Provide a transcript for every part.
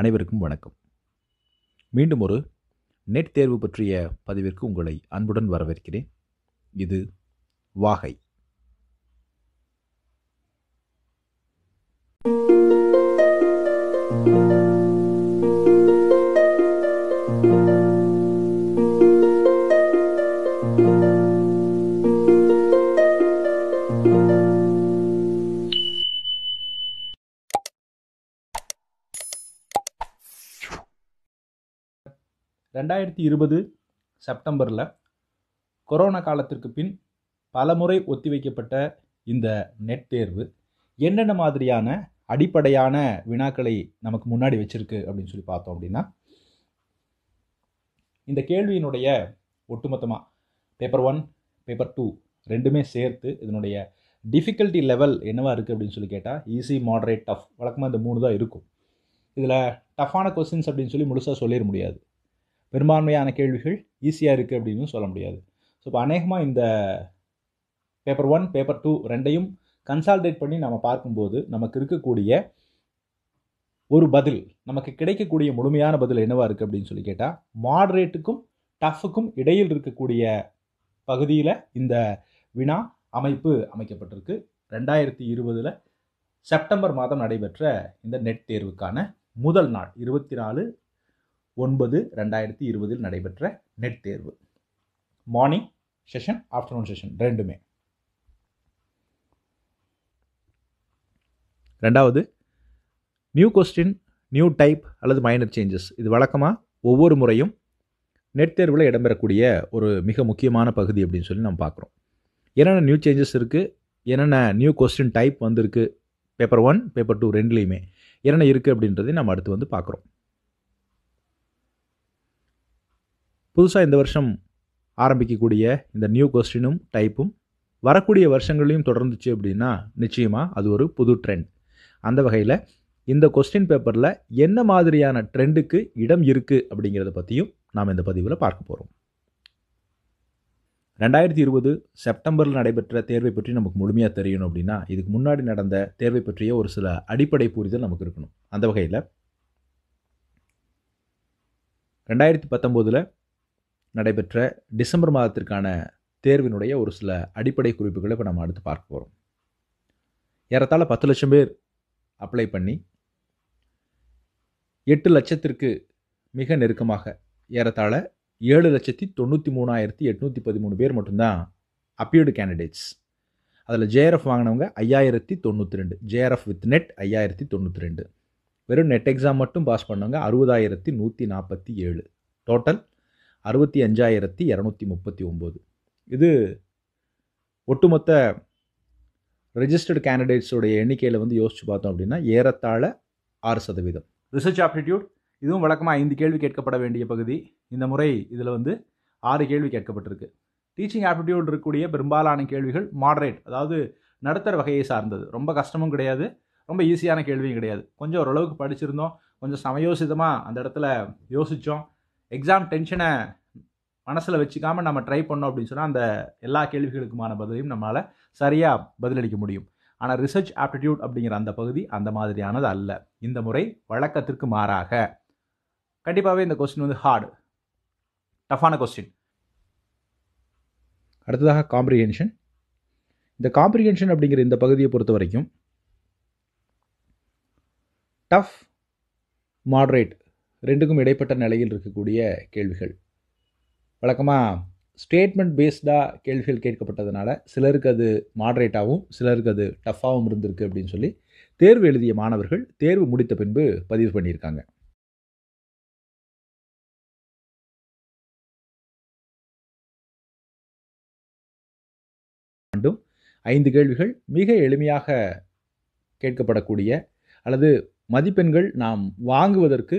அனைவருக்கும் வணக்கம் மீண்டும் ஒரு நெட் தேர்வு பற்றிய பதிவிற்கு உங்களை அன்புடன் வரவேற்கிறேன் இது வாகை thank you ரெண்டாயிரத்தி இருபது செப்டம்பரில் கொரோனா காலத்திற்கு பின் பலமுறை ஒத்திவைக்கப்பட்ட இந்த நெட் தேர்வு என்னென்ன மாதிரியான அடிப்படையான வினாக்களை நமக்கு முன்னாடி வச்சுருக்கு அப்படின்னு சொல்லி பார்த்தோம் அப்படின்னா இந்த கேள்வியினுடைய ஒட்டுமொத்தமாக பேப்பர் ஒன் பேப்பர் டூ ரெண்டுமே சேர்த்து இதனுடைய டிஃபிகல்ட்டி லெவல் என்னவாக இருக்குது அப்படின்னு சொல்லி கேட்டால் ஈஸி மாடரேட் டஃப் வழக்கமாக இந்த மூணு தான் இருக்கும் இதில் டஃப்பான கொஸ்டின்ஸ் அப்படின்னு சொல்லி முழுசாக சொல்லிட முடியாது பெரும்பான்மையான கேள்விகள் ஈஸியாக இருக்குது அப்படின்னு சொல்ல முடியாது ஸோ இப்போ அநேகமாக இந்த பேப்பர் ஒன் பேப்பர் டூ ரெண்டையும் கன்சால்டேட் பண்ணி நம்ம பார்க்கும்போது நமக்கு இருக்கக்கூடிய ஒரு பதில் நமக்கு கிடைக்கக்கூடிய முழுமையான பதில் என்னவாக இருக்குது அப்படின்னு சொல்லி கேட்டால் மாடரேட்டுக்கும் டஃப்புக்கும் இடையில் இருக்கக்கூடிய பகுதியில் இந்த வினா அமைப்பு அமைக்கப்பட்டிருக்கு ரெண்டாயிரத்தி இருபதில் செப்டம்பர் மாதம் நடைபெற்ற இந்த நெட் தேர்வுக்கான முதல் நாள் இருபத்தி நாலு ஒன்பது ரெண்டாயிரத்தி இருபதில் நடைபெற்ற நெட் தேர்வு மார்னிங் செஷன் ஆஃப்டர்நூன் செஷன் ரெண்டுமே ரெண்டாவது நியூ கொஸ்டின் நியூ டைப் அல்லது மைனர் சேஞ்சஸ் இது வழக்கமாக ஒவ்வொரு முறையும் நெட் தேர்வில் இடம்பெறக்கூடிய ஒரு மிக முக்கியமான பகுதி அப்படின்னு சொல்லி நம்ம பார்க்குறோம் என்னென்ன நியூ சேஞ்சஸ் இருக்குது என்னென்ன நியூ கொஸ்டின் டைப் வந்திருக்கு பேப்பர் ஒன் பேப்பர் டூ ரெண்டுலேயுமே என்னென்ன இருக்குது அப்படின்றதையும் நம்ம அடுத்து வந்து பார்க்குறோம் புதுசாக இந்த வருஷம் ஆரம்பிக்கக்கூடிய இந்த நியூ கொஸ்டினும் டைப்பும் வரக்கூடிய வருஷங்களையும் தொடர்ந்துச்சு அப்படின்னா நிச்சயமாக அது ஒரு புது ட்ரெண்ட் அந்த வகையில் இந்த கொஸ்டின் பேப்பரில் என்ன மாதிரியான ட்ரெண்டுக்கு இடம் இருக்குது அப்படிங்கிறத பற்றியும் நாம் இந்த பதிவில் பார்க்க போகிறோம் ரெண்டாயிரத்தி இருபது செப்டம்பரில் நடைபெற்ற தேர்வை பற்றி நமக்கு முழுமையாக தெரியணும் அப்படின்னா இதுக்கு முன்னாடி நடந்த தேர்வை பற்றிய ஒரு சில அடிப்படை புரிதல் நமக்கு இருக்கணும் அந்த வகையில் ரெண்டாயிரத்தி பத்தொம்போதில் நடைபெற்ற டிசம்பர் மாதத்திற்கான தேர்வினுடைய ஒரு சில அடிப்படை குறிப்புகளை இப்போ நம்ம அடுத்து பார்க்க போகிறோம் ஏறத்தாழ பத்து லட்சம் பேர் அப்ளை பண்ணி எட்டு லட்சத்திற்கு மிக நெருக்கமாக ஏறத்தாழ ஏழு லட்சத்தி தொண்ணூற்றி மூணாயிரத்தி எட்நூற்றி பதிமூணு பேர் மட்டும்தான் அப்பியர்டு கேண்டிடேட்ஸ் அதில் ஜேஆர்எஃப் வாங்கினவங்க ஐயாயிரத்தி தொண்ணூற்றி ரெண்டு ஜேஆர்எஃப் வித் நெட் ஐயாயிரத்தி தொண்ணூற்றி ரெண்டு வெறும் நெட் எக்ஸாம் மட்டும் பாஸ் பண்ணவங்க அறுபதாயிரத்தி நூற்றி நாற்பத்தி ஏழு டோட்டல் அறுபத்தி அஞ்சாயிரத்தி இரநூத்தி முப்பத்தி ஒம்பது இது ஒட்டுமொத்த ரெஜிஸ்டர்டு கேண்டிடேட்ஸோடைய எண்ணிக்கையில் வந்து யோசித்து பார்த்தோம் அப்படின்னா ஏறத்தாழ ஆறு சதவீதம் ரிசர்ச் ஆப்டிடியூட் இதுவும் வழக்கமாக ஐந்து கேள்வி கேட்கப்பட வேண்டிய பகுதி இந்த முறை இதில் வந்து ஆறு கேள்வி கேட்கப்பட்டிருக்கு டீச்சிங் ஆப்டிடியூட் இருக்கக்கூடிய பெரும்பாலான கேள்விகள் மாடரேட் அதாவது நடுத்தர வகையை சார்ந்தது ரொம்ப கஷ்டமும் கிடையாது ரொம்ப ஈஸியான கேள்வியும் கிடையாது கொஞ்சம் ஓரளவுக்கு படிச்சிருந்தோம் கொஞ்சம் சமயோசிதமாக அந்த இடத்துல யோசித்தோம் எக்ஸாம் டென்ஷனை மனசில் வச்சுக்காமல் நம்ம ட்ரை பண்ணோம் அப்படின்னு சொன்னால் அந்த எல்லா கேள்விகளுக்குமான பதிலையும் நம்மளால் சரியாக பதிலளிக்க முடியும் ஆனால் ரிசர்ச் ஆப்டிடியூட் அப்படிங்கிற அந்த பகுதி அந்த மாதிரியானது அல்ல இந்த முறை வழக்கத்திற்கு மாறாக கண்டிப்பாகவே இந்த கொஸ்டின் வந்து ஹார்டு டஃப்பான கொஸ்டின் அடுத்ததாக காம்ப்ரிஹென்ஷன் இந்த காம்ப்ரிஹென்ஷன் அப்படிங்கிற இந்த பகுதியை பொறுத்த வரைக்கும் டஃப் மாட்ரேட் ரெண்டுக்கும் இடைப்பட்ட நிலையில் இருக்கக்கூடிய கேள்விகள் வழக்கமாக ஸ்டேட்மெண்ட் பேஸ்டாக கேள்விகள் கேட்கப்பட்டதுனால சிலருக்கு அது மாட்ரேட்டாகவும் சிலருக்கு அது டஃப்பாகவும் இருந்திருக்கு அப்படின்னு சொல்லி தேர்வு எழுதிய மாணவர்கள் தேர்வு முடித்த பின்பு பதிவு பண்ணியிருக்காங்க ஆண்டும் ஐந்து கேள்விகள் மிக எளிமையாக கேட்கப்படக்கூடிய அல்லது மதிப்பெண்கள் நாம் வாங்குவதற்கு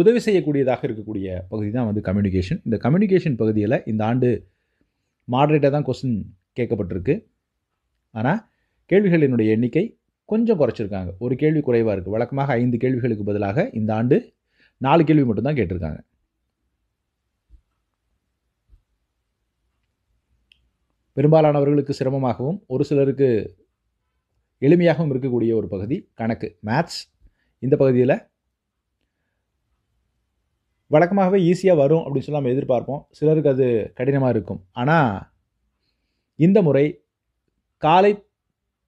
உதவி செய்யக்கூடியதாக இருக்கக்கூடிய பகுதி தான் வந்து கம்யூனிகேஷன் இந்த கம்யூனிகேஷன் பகுதியில் இந்த ஆண்டு மாடரேட்டாக தான் கொஸ்டின் கேட்கப்பட்டிருக்கு ஆனால் கேள்விகளினுடைய எண்ணிக்கை கொஞ்சம் குறைச்சிருக்காங்க ஒரு கேள்வி குறைவாக இருக்குது வழக்கமாக ஐந்து கேள்விகளுக்கு பதிலாக இந்த ஆண்டு நாலு கேள்வி மட்டும்தான் கேட்டிருக்காங்க பெரும்பாலானவர்களுக்கு சிரமமாகவும் ஒரு சிலருக்கு எளிமையாகவும் இருக்கக்கூடிய ஒரு பகுதி கணக்கு மேத்ஸ் இந்த பகுதியில் வழக்கமாகவே ஈஸியாக வரும் அப்படின்னு சொல்லி நம்ம எதிர்பார்ப்போம் சிலருக்கு அது கடினமாக இருக்கும் ஆனால் இந்த முறை காலை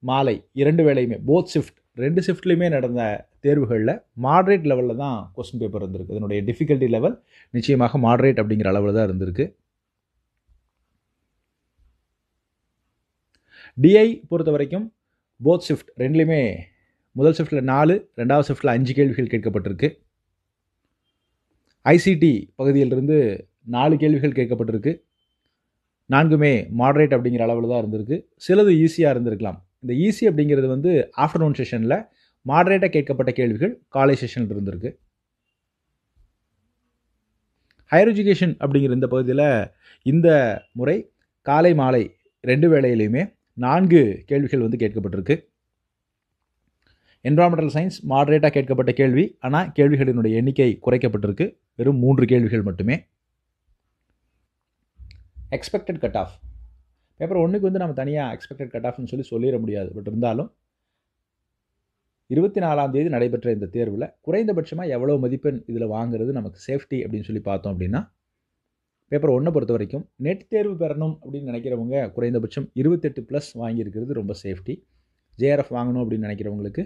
மாலை இரண்டு வேலையுமே போத் ஷிஃப்ட் ரெண்டு ஷிஃப்ட்லேயுமே நடந்த தேர்வுகளில் மாட்ரேட் லெவலில் தான் கொஸ்டின் பேப்பர் இருந்திருக்கு அதனுடைய டிஃபிகல்ட்டி லெவல் நிச்சயமாக மாட்ரேட் அப்படிங்கிற அளவில் தான் இருந்திருக்கு டிஐ பொறுத்த வரைக்கும் போத் ஷிஃப்ட் ரெண்டுலேயுமே முதல் ஷிஃப்ட்டில் நாலு ரெண்டாவது ஷிஃப்ட்டில் அஞ்சு கேள்விகள் கேட்கப்பட்டிருக்கு ஐசிடி பகுதியிலிருந்து நாலு கேள்விகள் கேட்கப்பட்டிருக்கு நான்குமே மாடரேட் அப்படிங்கிற அளவில் தான் இருந்திருக்கு சிலது ஈஸியாக இருந்திருக்கலாம் இந்த ஈஸி அப்படிங்கிறது வந்து ஆஃப்டர்நூன் செஷனில் மாடரேட்டாக கேட்கப்பட்ட கேள்விகள் காலேஜ் செஷனில் இருந்திருக்கு ஹையர் எஜுகேஷன் அப்படிங்கிற இந்த பகுதியில் இந்த முறை காலை மாலை ரெண்டு வேளையிலையுமே நான்கு கேள்விகள் வந்து கேட்கப்பட்டிருக்கு என்வரான்மெண்டல் சயின்ஸ் மாடரேட்டாக கேட்கப்பட்ட கேள்வி ஆனால் கேள்விகளினுடைய எண்ணிக்கை குறைக்கப்பட்டிருக்கு வெறும் மூன்று கேள்விகள் மட்டுமே எக்ஸ்பெக்டட் கட் ஆஃப் பேப்பர் ஒன்றுக்கு வந்து நம்ம தனியாக எக்ஸ்பெக்டட் கட் ஆஃப்னு சொல்லி சொல்லிட முடியாது பட் இருந்தாலும் இருபத்தி நாலாம் தேதி நடைபெற்ற இந்த தேர்வில் குறைந்தபட்சமாக எவ்வளோ மதிப்பெண் இதில் வாங்குறது நமக்கு சேஃப்டி அப்படின்னு சொல்லி பார்த்தோம் அப்படின்னா பேப்பர் ஒன்றை பொறுத்த வரைக்கும் நெட் தேர்வு பெறணும் அப்படின்னு நினைக்கிறவங்க குறைந்தபட்சம் இருபத்தெட்டு ப்ளஸ் வாங்கியிருக்கிறது ரொம்ப சேஃப்டி ஜேஆர்எஃப் வாங்கணும் அப்படின்னு நினைக்கிறவங்களுக்கு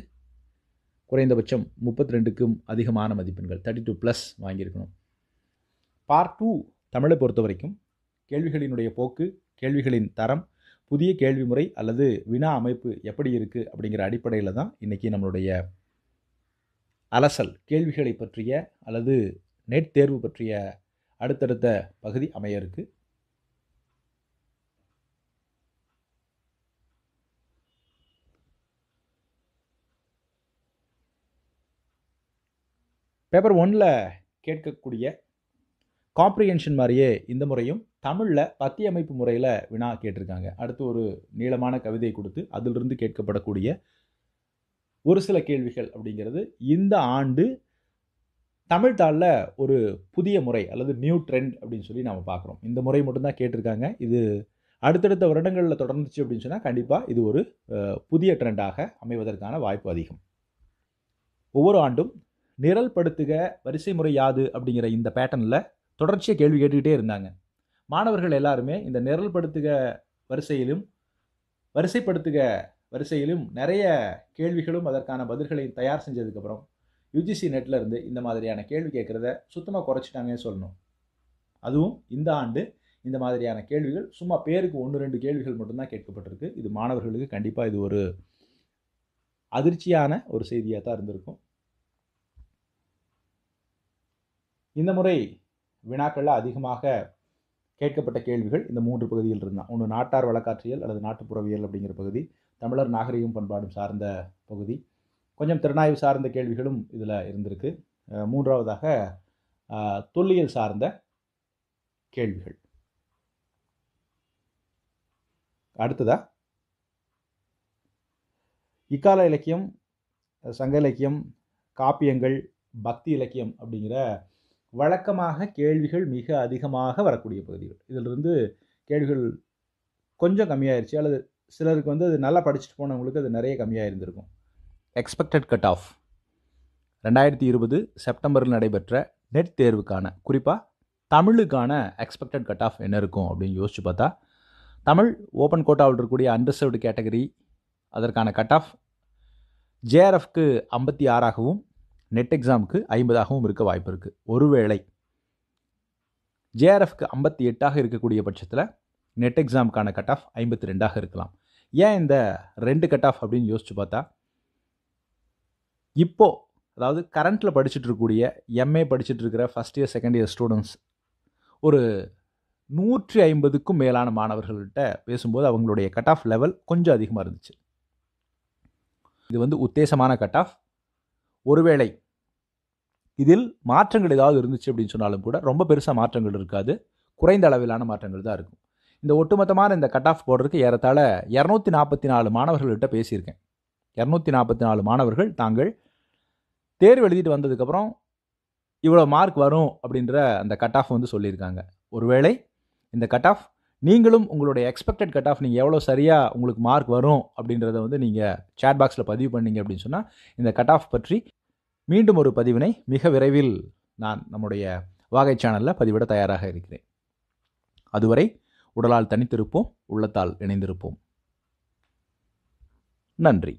குறைந்தபட்சம் முப்பத்தி ரெண்டுக்கும் அதிகமான மதிப்பெண்கள் தேர்ட்டி டூ ப்ளஸ் வாங்கியிருக்கணும் பார்ட் டூ தமிழை பொறுத்த வரைக்கும் கேள்விகளினுடைய போக்கு கேள்விகளின் தரம் புதிய கேள்வி முறை அல்லது வினா அமைப்பு எப்படி இருக்குது அப்படிங்கிற அடிப்படையில் தான் இன்றைக்கி நம்மளுடைய அலசல் கேள்விகளை பற்றிய அல்லது நெட் தேர்வு பற்றிய அடுத்தடுத்த பகுதி அமைய இருக்குது பேப்பர் ஒனில் கேட்கக்கூடிய காம்ப்ரிஹென்ஷன் மாதிரியே இந்த முறையும் தமிழில் பத்தி அமைப்பு முறையில் வினா கேட்டிருக்காங்க அடுத்து ஒரு நீளமான கவிதை கொடுத்து அதிலிருந்து கேட்கப்படக்கூடிய ஒரு சில கேள்விகள் அப்படிங்கிறது இந்த ஆண்டு தமிழ்தாளில் ஒரு புதிய முறை அல்லது நியூ ட்ரெண்ட் அப்படின்னு சொல்லி நம்ம பார்க்குறோம் இந்த முறை மட்டும்தான் கேட்டிருக்காங்க இது அடுத்தடுத்த வருடங்களில் தொடர்ந்துச்சு அப்படின்னு சொன்னால் கண்டிப்பாக இது ஒரு புதிய ட்ரெண்டாக அமைவதற்கான வாய்ப்பு அதிகம் ஒவ்வொரு ஆண்டும் நிரல் படுத்துக வரிசை முறை யாது அப்படிங்கிற இந்த பேட்டர்னில் தொடர்ச்சியாக கேள்வி கேட்டுக்கிட்டே இருந்தாங்க மாணவர்கள் எல்லாருமே இந்த நிரல் படுத்துக வரிசையிலும் வரிசைப்படுத்துக வரிசையிலும் நிறைய கேள்விகளும் அதற்கான பதில்களையும் தயார் செஞ்சதுக்கப்புறம் யூஜிசி நெட்லேருந்து இந்த மாதிரியான கேள்வி கேட்குறத சுத்தமாக குறைச்சிட்டாங்கன்னு சொல்லணும் அதுவும் இந்த ஆண்டு இந்த மாதிரியான கேள்விகள் சும்மா பேருக்கு ஒன்று ரெண்டு கேள்விகள் மட்டும்தான் கேட்கப்பட்டிருக்கு இது மாணவர்களுக்கு கண்டிப்பாக இது ஒரு அதிர்ச்சியான ஒரு செய்தியாக தான் இருந்திருக்கும் இந்த முறை வினாக்களில் அதிகமாக கேட்கப்பட்ட கேள்விகள் இந்த மூன்று பகுதியில் இருந்தால் ஒன்று நாட்டார் வழக்காற்றியல் அல்லது நாட்டுப்புறவியல் அப்படிங்கிற பகுதி தமிழர் நாகரிகம் பண்பாடும் சார்ந்த பகுதி கொஞ்சம் திறனாய்வு சார்ந்த கேள்விகளும் இதில் இருந்திருக்கு மூன்றாவதாக தொல்லியல் சார்ந்த கேள்விகள் அடுத்ததா இக்கால இலக்கியம் சங்க இலக்கியம் காப்பியங்கள் பக்தி இலக்கியம் அப்படிங்கிற வழக்கமாக கேள்விகள் மிக அதிகமாக வரக்கூடிய பகுதிகள் இதிலிருந்து கேள்விகள் கொஞ்சம் கம்மியாயிருச்சு அல்லது சிலருக்கு வந்து அது நல்லா படிச்சுட்டு போனவங்களுக்கு அது நிறைய கம்மியாக இருந்திருக்கும் எக்ஸ்பெக்டட் கட் ஆஃப் ரெண்டாயிரத்தி இருபது செப்டம்பரில் நடைபெற்ற நெட் தேர்வுக்கான குறிப்பாக தமிழுக்கான எக்ஸ்பெக்டட் கட் ஆஃப் என்ன இருக்கும் அப்படின்னு யோசிச்சு பார்த்தா தமிழ் ஓப்பன் கோட்டாவில் இருக்கக்கூடிய அன்ரிசர்வ்டு கேட்டகரி அதற்கான கட் ஆஃப் ஜேஆர்எஃப்க்கு ஐம்பத்தி ஆறாகவும் நெட் எக்ஸாமுக்கு ஐம்பதாகவும் இருக்க வாய்ப்பு இருக்குது ஒருவேளை ஜேஆர்எஃப்க்கு ஐம்பத்தி எட்டாக இருக்கக்கூடிய பட்சத்தில் நெட் எக்ஸாமுக்கான கட் ஆஃப் ஐம்பத்தி ரெண்டாக இருக்கலாம் ஏன் இந்த ரெண்டு கட் ஆஃப் அப்படின்னு யோசிச்சு பார்த்தா இப்போது அதாவது கரண்ட்டில் படிச்சுட்டு இருக்கக்கூடிய எம்ஏ படிச்சுட்டு இருக்கிற first year second year students ஒரு நூற்றி ஐம்பதுக்கும் மேலான மாணவர்கள்கிட்ட பேசும்போது அவங்களுடைய கட் ஆஃப் லெவல் கொஞ்சம் அதிகமாக இருந்துச்சு இது வந்து உத்தேசமான கட் ஆஃப் ஒருவேளை இதில் மாற்றங்கள் ஏதாவது இருந்துச்சு அப்படின்னு சொன்னாலும் கூட ரொம்ப பெருசாக மாற்றங்கள் இருக்காது குறைந்த அளவிலான மாற்றங்கள் தான் இருக்கும் இந்த ஒட்டுமொத்தமான இந்த கட் ஆஃப் போடுறதுக்கு ஏறத்தாழ இரநூத்தி நாற்பத்தி நாலு மாணவர்கள்கிட்ட பேசியிருக்கேன் இரநூத்தி நாற்பத்தி நாலு மாணவர்கள் தாங்கள் தேர்வு எழுதிட்டு வந்ததுக்கப்புறம் இவ்வளோ மார்க் வரும் அப்படின்ற அந்த கட் ஆஃப் வந்து சொல்லியிருக்காங்க ஒருவேளை இந்த கட் ஆஃப் நீங்களும் உங்களுடைய எக்ஸ்பெக்டட் கட் ஆஃப் நீங்கள் எவ்வளோ சரியாக உங்களுக்கு மார்க் வரும் அப்படின்றத வந்து நீங்கள் சேட் பாக்ஸில் பதிவு பண்ணீங்க அப்படின்னு சொன்னால் இந்த கட் ஆஃப் பற்றி மீண்டும் ஒரு பதிவினை மிக விரைவில் நான் நம்முடைய வாகை சேனலில் பதிவிட தயாராக இருக்கிறேன் அதுவரை உடலால் தனித்திருப்போம் உள்ளத்தால் இணைந்திருப்போம் நன்றி